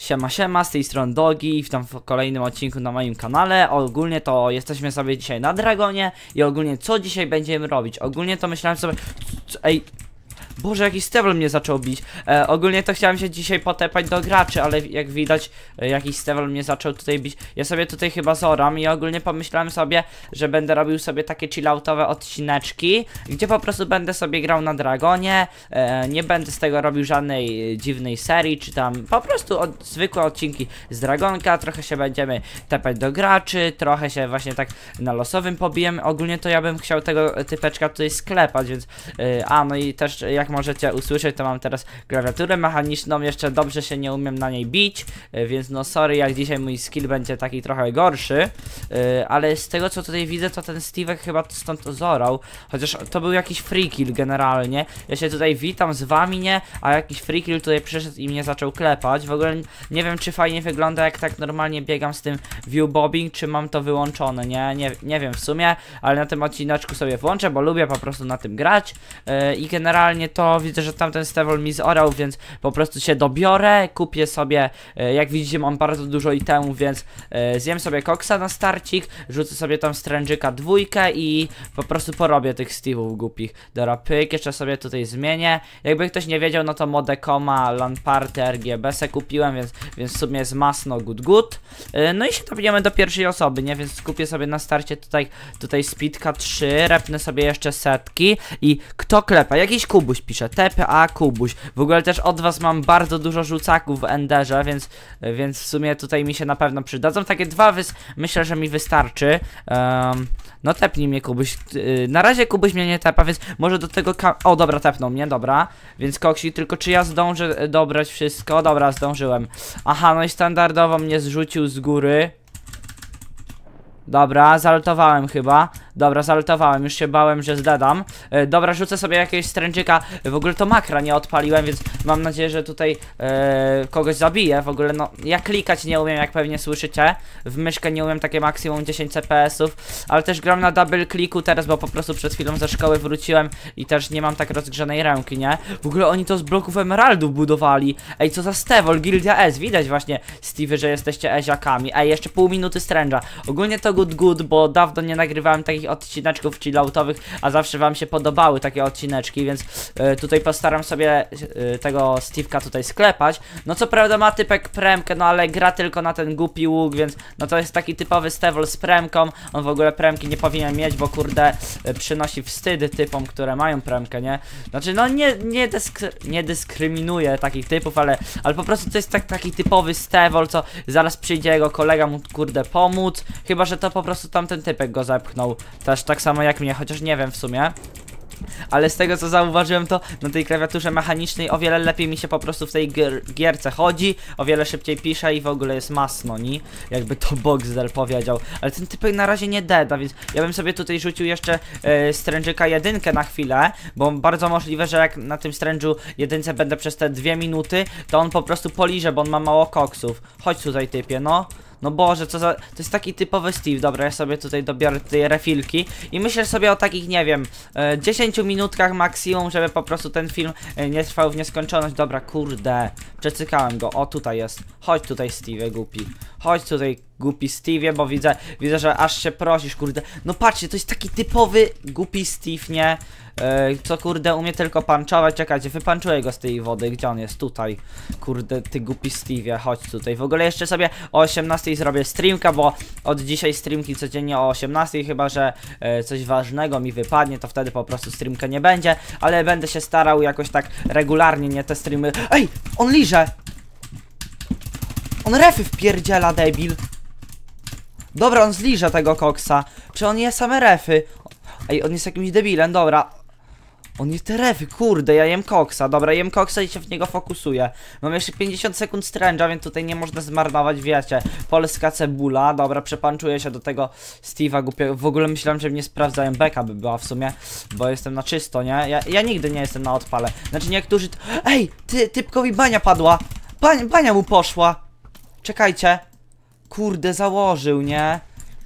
Siema siema, z tej strony Dogi, witam w kolejnym odcinku na moim kanale Ogólnie to jesteśmy sobie dzisiaj na Dragonie I ogólnie co dzisiaj będziemy robić Ogólnie to myślałem sobie... Ej, Boże, jakiś stebel mnie zaczął bić. E, ogólnie to chciałem się dzisiaj potepać do graczy, ale jak widać, e, jakiś stebel mnie zaczął tutaj bić. Ja sobie tutaj chyba zoram i ogólnie pomyślałem sobie, że będę robił sobie takie chilloutowe odcineczki, gdzie po prostu będę sobie grał na Dragonie, e, nie będę z tego robił żadnej e, dziwnej serii, czy tam po prostu od, zwykłe odcinki z Dragonka, trochę się będziemy tepać do graczy, trochę się właśnie tak na losowym pobijemy. Ogólnie to ja bym chciał tego typeczka tutaj sklepać, więc... E, a, no i też jak możecie usłyszeć, to mam teraz klawiaturę mechaniczną, jeszcze dobrze się nie umiem na niej bić, e, więc no sorry, jak dzisiaj mój skill będzie taki trochę gorszy, e, ale z tego co tutaj widzę, to ten Steve chyba stąd ozorał, chociaż to był jakiś free kill generalnie, ja się tutaj witam z wami, nie, a jakiś free kill tutaj przyszedł i mnie zaczął klepać, w ogóle nie wiem czy fajnie wygląda, jak tak normalnie biegam z tym view bobbing, czy mam to wyłączone, nie, nie, nie wiem w sumie, ale na tym odcineczku sobie włączę, bo lubię po prostu na tym grać e, i generalnie to widzę, że tamten stewol mi zorał, więc po prostu się dobiorę, kupię sobie, e, jak widzicie mam bardzo dużo itemów, więc e, zjem sobie koksa na starcik, rzucę sobie tam strężyka dwójkę i po prostu porobię tych Steve'ów głupich. Dobra, pyk, jeszcze sobie tutaj zmienię. Jakby ktoś nie wiedział, no to modę Koma, Lamparty, RGB se kupiłem, więc, więc w sumie jest masno good good. E, no i się dobijemy do pierwszej osoby, nie? Więc kupię sobie na starcie tutaj, tutaj Speedka 3, repnę sobie jeszcze setki i kto klepa? Jakiś Kubuś, Kubuś pisze. TPA Kubuś. W ogóle też od was mam bardzo dużo rzucaków w Enderze, więc, więc w sumie tutaj mi się na pewno przydadzą. Takie dwa wys myślę, że mi wystarczy. Um, no tepnij mnie Kubuś. Y, na razie Kubuś mnie nie tepa, więc może do tego O, dobra, tepnął mnie, dobra. Więc koksi, tylko czy ja zdążę e, dobrać wszystko? Dobra, zdążyłem. Aha, no i standardowo mnie zrzucił z góry. Dobra, zaltowałem chyba. Dobra, zaltowałem, już się bałem, że zdadam e, Dobra, rzucę sobie jakiegoś stręczyka W ogóle to makra nie odpaliłem, więc mam nadzieję, że tutaj e, kogoś zabiję W ogóle, no, ja klikać nie umiem, jak pewnie słyszycie W myszkę nie umiem takie maksimum 10 CPS-ów Ale też gram na double kliku teraz, bo po prostu przed chwilą ze szkoły wróciłem I też nie mam tak rozgrzanej ręki, nie? W ogóle oni to z bloków emeraldów budowali Ej, co za stewol, Gildia S, widać właśnie Steve, że jesteście eziakami Ej, jeszcze pół minuty stręża Ogólnie to good good, bo dawno nie nagrywałem takich takich odcineczków chilloutowych, a zawsze wam się podobały takie odcineczki, więc y, tutaj postaram sobie y, tego Steve'ka tutaj sklepać. No co prawda ma typek premkę, no ale gra tylko na ten głupi łuk, więc no to jest taki typowy stewol z premką. On w ogóle premki nie powinien mieć, bo kurde y, przynosi wstydy typom, które mają premkę, nie? Znaczy no nie, nie, dysk nie dyskryminuje takich typów, ale, ale po prostu to jest tak, taki typowy stewol, co zaraz przyjdzie jego kolega mu kurde pomóc, chyba że to po prostu tamten typek go zepchnął też tak samo jak mnie, chociaż nie wiem w sumie ale z tego co zauważyłem to na tej klawiaturze mechanicznej o wiele lepiej mi się po prostu w tej gier gierce chodzi, o wiele szybciej pisze i w ogóle jest masno, ni? Jakby to Boxdel powiedział, ale ten typek na razie nie deda, więc ja bym sobie tutaj rzucił jeszcze yy, strężyka jedynkę na chwilę, bo bardzo możliwe, że jak na tym strężu jedynce będę przez te dwie minuty, to on po prostu poliże, bo on ma mało koksów. Chodź tutaj typie, no. No Boże, co za... To jest taki typowy Steve. Dobra, ja sobie tutaj dobiorę tej refilki. I myślę sobie o takich, nie wiem, 10 e, minutkach maksimum, żeby po prostu ten film e, nie trwał w nieskończoność. Dobra, kurde. Przecykałem go. O, tutaj jest. Chodź tutaj, Steve, głupi. Chodź tutaj, Głupi Steve, bo widzę, widzę, że aż się prosisz, kurde. No patrzcie, to jest taki typowy głupi Steve, nie? Yy, co kurde, umie tylko panczować. Czekajcie, wypanczuję go z tej wody. Gdzie on jest? Tutaj. Kurde, ty głupi Steve, chodź tutaj. W ogóle jeszcze sobie o 18 zrobię streamka, bo od dzisiaj streamki codziennie o 18, chyba że yy, coś ważnego mi wypadnie, to wtedy po prostu streamka nie będzie, ale będę się starał jakoś tak regularnie, nie te streamy. Ej, on liże! On refy wpierdziela, debil! Dobra, on zliża tego koksa. Czy on je same refy? Ej, on jest jakimś debilem, dobra. On jest te refy, kurde, ja jem koksa. Dobra, jem koksa i się w niego fokusuję. Mam jeszcze 50 sekund stręża, więc tutaj nie można zmarnować, wiecie. Polska cebula, dobra, przepanczuję się do tego Steve'a głupiego. W ogóle myślałem, że mnie sprawdzają. Beka by była w sumie, bo jestem na czysto, nie? Ja, ja nigdy nie jestem na odpale. Znaczy niektórzy... Ej, ty, typkowi bania padła. bania mu poszła. Czekajcie. Kurde, założył, nie?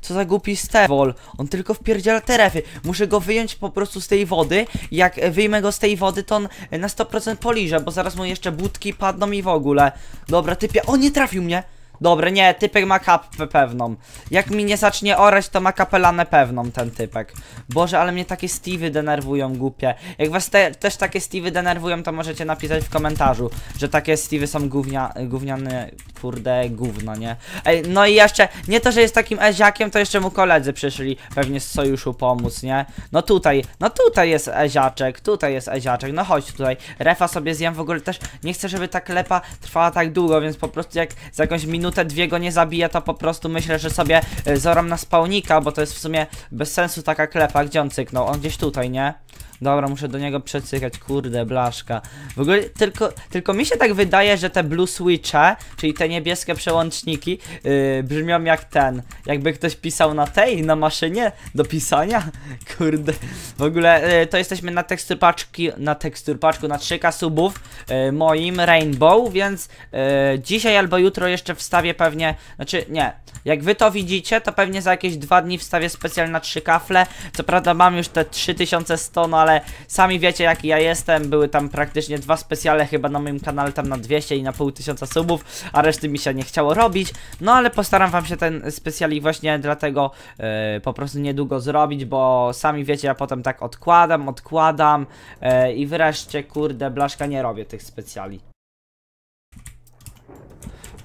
Co za głupi stewol. On tylko wpierdziela te refy. Muszę go wyjąć po prostu z tej wody. Jak wyjmę go z tej wody, to on na 100% poliże, bo zaraz mu jeszcze budki padną i w ogóle. Dobra, typie. O, nie trafił mnie! Dobra, nie, typek ma kapę pewną. Jak mi nie zacznie orać, to ma kapelanę pewną ten typek. Boże, ale mnie takie Steve'y denerwują, głupie. Jak was te, też takie Steve'y denerwują, to możecie napisać w komentarzu, że takie Steve'y są gównia, gówniane, kurde, gówno, nie? Ej, no i jeszcze, nie to, że jest takim Eziakiem, to jeszcze mu koledzy przyszli pewnie z sojuszu pomóc, nie? No tutaj, no tutaj jest Eziaczek, tutaj jest Eziaczek, no chodź tutaj. Refa sobie zjem, w ogóle też nie chcę, żeby ta klepa trwała tak długo, więc po prostu jak z jakąś minutą minutę, dwie go nie zabije, to po prostu myślę, że sobie y, zoram na spałnika, bo to jest w sumie bez sensu taka klepa, gdzie on cyknął? On gdzieś tutaj, nie? Dobra, muszę do niego przecykać, kurde, blaszka. W ogóle tylko, tylko mi się tak wydaje, że te blue switche, czyli te niebieskie przełączniki, yy, brzmią jak ten. Jakby ktoś pisał na tej, na maszynie do pisania. Kurde. W ogóle yy, to jesteśmy na teksturpaczki, na teksturpaczku, na 3K subów yy, moim Rainbow, więc yy, dzisiaj albo jutro jeszcze wstawię pewnie, znaczy nie, jak wy to widzicie, to pewnie za jakieś dwa dni wstawię specjalne 3 kafle. Co prawda mam już te 3100, no ale ale sami wiecie jaki ja jestem, były tam praktycznie dwa specjale chyba na moim kanale tam na 200 i na pół tysiąca subów, a reszty mi się nie chciało robić, no ale postaram wam się ten specjalik właśnie dlatego yy, po prostu niedługo zrobić, bo sami wiecie, ja potem tak odkładam, odkładam yy, i wreszcie kurde blaszka nie robię tych specjali.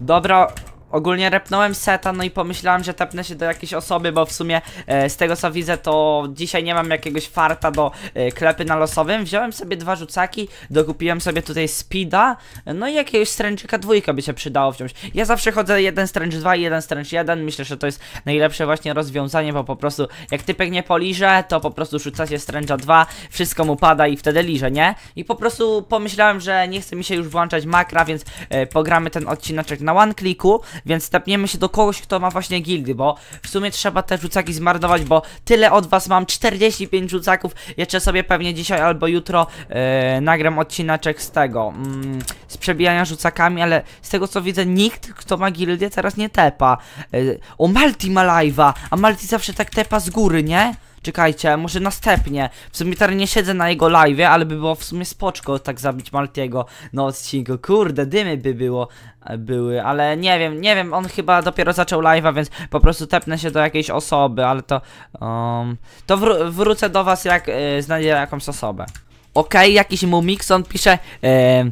Dobra, Ogólnie repnąłem seta, no i pomyślałem, że tepnę się do jakiejś osoby, bo w sumie e, z tego co widzę, to dzisiaj nie mam jakiegoś farta do e, klepy na losowym. Wziąłem sobie dwa rzucaki, dokupiłem sobie tutaj speeda, no i jakiegoś stręczyka dwójka by się przydało wziąć. Ja zawsze chodzę jeden stręcz 2 i jeden stręcz 1, myślę, że to jest najlepsze właśnie rozwiązanie, bo po prostu jak typek nie poliże, to po prostu rzucacie stręcza 2, wszystko mu pada i wtedy liże, nie? I po prostu pomyślałem, że nie chce mi się już włączać makra, więc e, pogramy ten odcinaczek na one clicku więc tapniemy się do kogoś, kto ma właśnie gildy, bo w sumie trzeba te rzucaki zmarnować, bo tyle od was mam, 45 rzucaków, jeszcze sobie pewnie dzisiaj albo jutro yy, nagram odcinaczek z tego, yy, z przebijania rzucakami, ale z tego co widzę, nikt, kto ma gildię teraz nie tepa. Yy, o, Malti ma live'a, a Malti zawsze tak tepa z góry, nie? Czekajcie, może następnie. W sumie teraz nie siedzę na jego live, ale by było w sumie spoczko tak zabić Maltiego na odcinku. Kurde, dymy by było, e, były, ale nie wiem, nie wiem, on chyba dopiero zaczął live'a, więc po prostu tepnę się do jakiejś osoby, ale to... Um, to wr wrócę do was jak yy, znajdę jakąś osobę. Okej, okay, jakiś on pisze... Yy,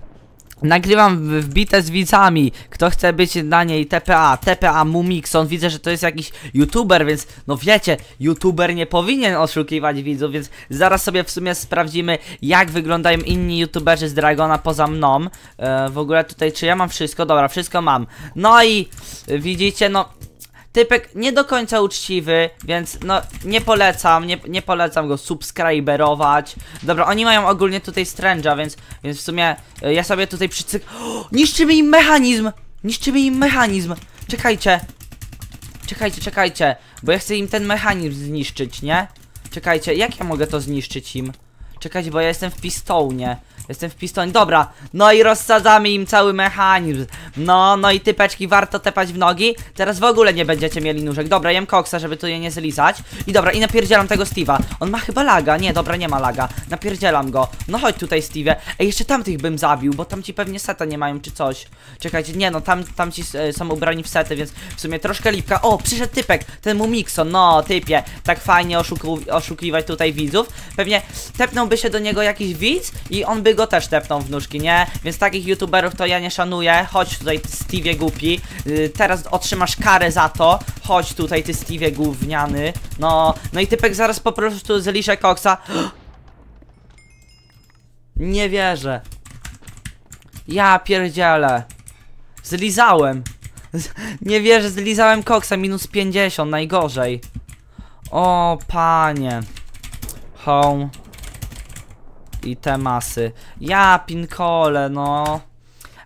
Nagrywam wbite z widzami, kto chce być na niej TPA, TPA MUMIX. On widzę, że to jest jakiś youtuber, więc no wiecie, youtuber nie powinien oszukiwać widzów, więc zaraz sobie w sumie sprawdzimy jak wyglądają inni youtuberzy z Dragona poza mną. E, w ogóle tutaj, czy ja mam wszystko? Dobra, wszystko mam. No i widzicie, no Typek nie do końca uczciwy, więc no nie polecam, nie, nie polecam go subskryberować. Dobra, oni mają ogólnie tutaj Strange'a, więc, więc w sumie y, ja sobie tutaj przycyk... Oh, niszczymy im mechanizm! Niszczymy im mechanizm! Czekajcie! Czekajcie, czekajcie, bo ja chcę im ten mechanizm zniszczyć, nie? Czekajcie, jak ja mogę to zniszczyć im? Czekajcie, bo ja jestem w pistołnie. Jestem w pistoń. Dobra, no i rozsadzamy im cały mechanizm. No, no i typeczki warto tepać w nogi. Teraz w ogóle nie będziecie mieli nóżek. Dobra, jem koksa, żeby tu je nie zlizać. I dobra, i napierdzielam tego Steve'a. On ma chyba laga. Nie, dobra, nie ma laga. Napierdzielam go. No chodź tutaj, Steve. Ej, jeszcze tamtych bym zabił, bo tam ci pewnie seta nie mają czy coś. Czekajcie, nie no, tam, tam ci e, są ubrani w sety, więc w sumie troszkę lipka. O, przyszedł typek, ten mixo, no typie. Tak fajnie oszukiwać tutaj widzów. Pewnie tepnąłby się do niego jakiś widz i on by go też tepnął w nóżki, nie? Więc takich youtuberów to ja nie szanuję. Chodź tutaj Steve głupi. Y, teraz otrzymasz karę za to. Chodź tutaj ty Steve gówniany. No, no i typek zaraz po prostu zlisze koksa. Nie wierzę. Ja pierdzielę. Zlizałem. nie wierzę, zlizałem koksa. Minus 50, najgorzej. O, panie. Home. I te masy. Ja, pinkole, no.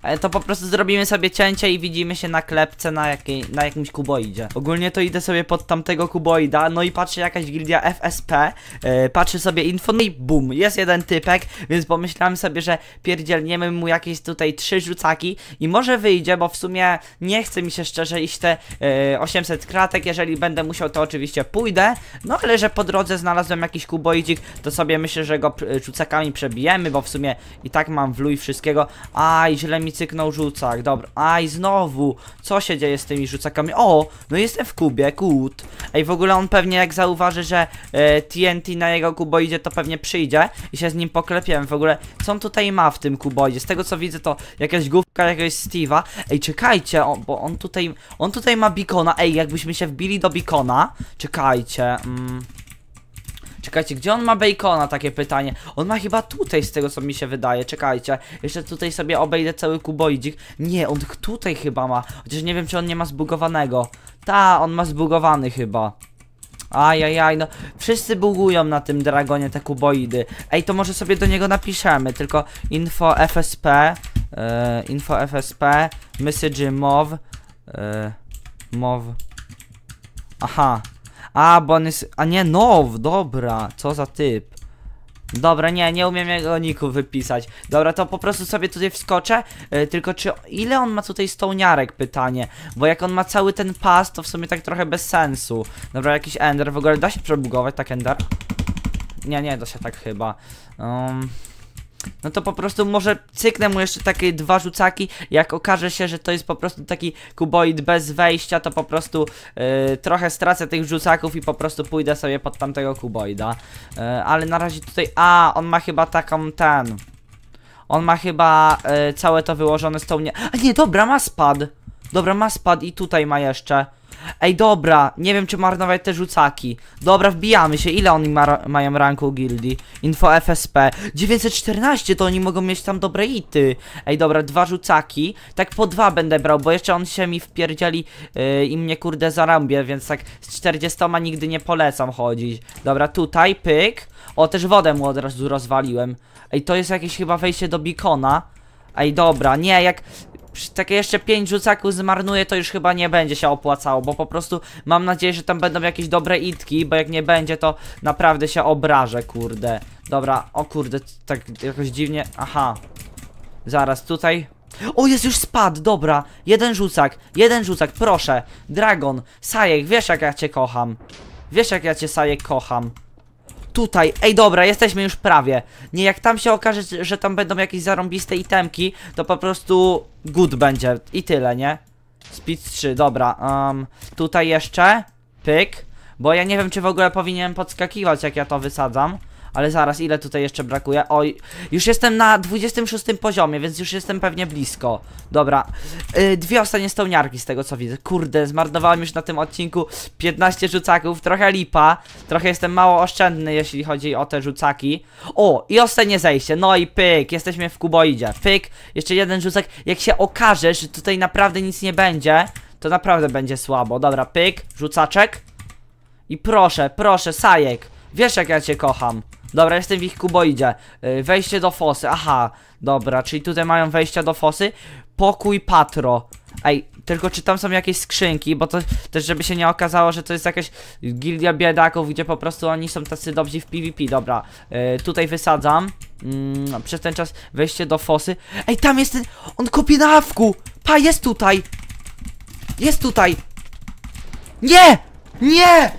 E, to po prostu zrobimy sobie cięcie i widzimy się na klepce na, jakiej, na jakimś kuboidzie. Ogólnie to idę sobie pod tamtego kuboida, no i patrzę jakaś gildia FSP, yy, e, patrzę sobie info, no i bum, jest jeden typek, więc pomyślałem sobie, że pierdzielniemy mu jakieś tutaj trzy rzucaki i może wyjdzie, bo w sumie nie chce mi się szczerze iść te yy, e, 800 kratek, jeżeli będę musiał to oczywiście pójdę, no ale że po drodze znalazłem jakiś kuboidzik, to sobie myślę, że go rzucakami przebijemy, bo w sumie i tak mam w luj wszystkiego, a i źle mi cyknął rzucak, tak, dobra. Aj, znowu, co się dzieje z tymi rzucakami? O, no jestem w kubie, kut. Ej, w ogóle on pewnie jak zauważy, że e, TNT na jego kuboidzie, to pewnie przyjdzie i się z nim poklepiemy. W ogóle, co on tutaj ma w tym kuboidzie? Z tego co widzę, to jakaś główka jakiegoś Steve'a. Ej, czekajcie, on, bo on tutaj, on tutaj ma bikona. Ej, jakbyśmy się wbili do bikona, czekajcie, Mmm Czekajcie, gdzie on ma bacona? Takie pytanie. On ma chyba tutaj, z tego co mi się wydaje. Czekajcie, jeszcze tutaj sobie obejdę cały kuboidzik. Nie, on tutaj chyba ma. Chociaż nie wiem, czy on nie ma zbugowanego. Ta, on ma zbugowany chyba. Ajajaj, no wszyscy bugują na tym dragonie te kuboidy. Ej, to może sobie do niego napiszemy, tylko info FSP, e, info FSP, message mov, yy, e, Aha, a, bo on jest... A nie, now, dobra, co za typ. Dobra, nie, nie umiem jego niku wypisać. Dobra, to po prostu sobie tutaj wskoczę. E, tylko czy ile on ma tutaj stołniarek pytanie? Bo jak on ma cały ten pas, to w sumie tak trochę bez sensu. Dobra, jakiś ender. W ogóle da się przebugować tak ender? Nie, nie, da się tak chyba. Um no to po prostu może cyknę mu jeszcze takie dwa rzucaki, jak okaże się, że to jest po prostu taki kuboid bez wejścia, to po prostu yy, trochę stracę tych rzucaków i po prostu pójdę sobie pod tamtego kuboida. Yy, ale na razie tutaj, a on ma chyba taką ten, on ma chyba yy, całe to wyłożone z tą nie, a nie dobra ma spad. Dobra, ma spad i tutaj ma jeszcze. Ej, dobra, nie wiem czy marnować te rzucaki. Dobra, wbijamy się. Ile oni ma, mają ranku gildi? Info FSP. 914, to oni mogą mieć tam dobre ity. Ej, dobra, dwa rzucaki. Tak po dwa będę brał, bo jeszcze on się mi wpierdzieli yy, i mnie kurde zarąbie, więc tak z 40 nigdy nie polecam chodzić. Dobra, tutaj, pyk. O, też wodę mu od razu rozwaliłem. Ej, to jest jakieś chyba wejście do bikona. Ej, dobra, nie, jak takie jeszcze 5 rzucaków zmarnuję, to już chyba nie będzie się opłacało, bo po prostu mam nadzieję, że tam będą jakieś dobre itki, bo jak nie będzie, to naprawdę się obrażę, kurde. Dobra, o kurde, tak jakoś dziwnie, aha. Zaraz, tutaj... O, jest już spad, dobra. Jeden rzucak, jeden rzucak, proszę. Dragon, Sajek, wiesz jak ja cię kocham. Wiesz jak ja cię, Sajek, kocham tutaj. Ej, dobra, jesteśmy już prawie. Nie, jak tam się okaże, że tam będą jakieś zarąbiste itemki, to po prostu good będzie. I tyle, nie? Speed 3, dobra. Um, tutaj jeszcze. Pyk. Bo ja nie wiem, czy w ogóle powinienem podskakiwać, jak ja to wysadzam. Ale zaraz, ile tutaj jeszcze brakuje? Oj, już jestem na 26 poziomie, więc już jestem pewnie blisko. Dobra, yy, dwie ostatnie stołniarki z tego co widzę. Kurde, zmarnowałem już na tym odcinku 15 rzucaków, trochę lipa. Trochę jestem mało oszczędny, jeśli chodzi o te rzucaki. O, i ostatnie zejście, no i pyk, jesteśmy w kuboidzie. Pyk, jeszcze jeden rzucak. Jak się okaże, że tutaj naprawdę nic nie będzie, to naprawdę będzie słabo. Dobra, pyk, rzucaczek. I proszę, proszę, sajek. Wiesz jak ja cię kocham. Dobra, jestem w ich kuboidzie. Y, wejście do fosy, aha. Dobra, czyli tutaj mają wejścia do fosy. Pokój patro. Ej, tylko czy tam są jakieś skrzynki, bo to też żeby się nie okazało, że to jest jakaś gildia biedaków, gdzie po prostu oni są tacy dobrzy w PvP, dobra. Yy, tutaj wysadzam. Mm, przez ten czas wejście do fosy. Ej, tam jest ten... On kopie na awku! Pa, jest tutaj! Jest tutaj! Nie! Nie!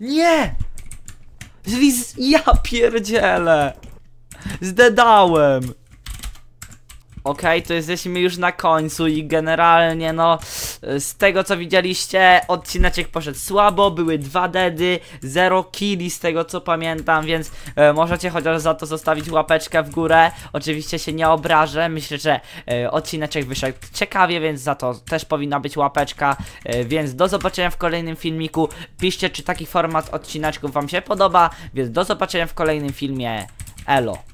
Nie! Zwiz... Ja pierdzielę! Zdedałem! Okej, okay, to jesteśmy już na końcu i generalnie no z tego co widzieliście odcinek poszedł słabo, były dwa dedy, zero kills z tego co pamiętam, więc e, możecie chociaż za to zostawić łapeczkę w górę. Oczywiście się nie obrażę, myślę, że e, wyszedł ciekawie, więc za to też powinna być łapeczka, e, więc do zobaczenia w kolejnym filmiku. Piszcie czy taki format odcineczków wam się podoba, więc do zobaczenia w kolejnym filmie. Elo.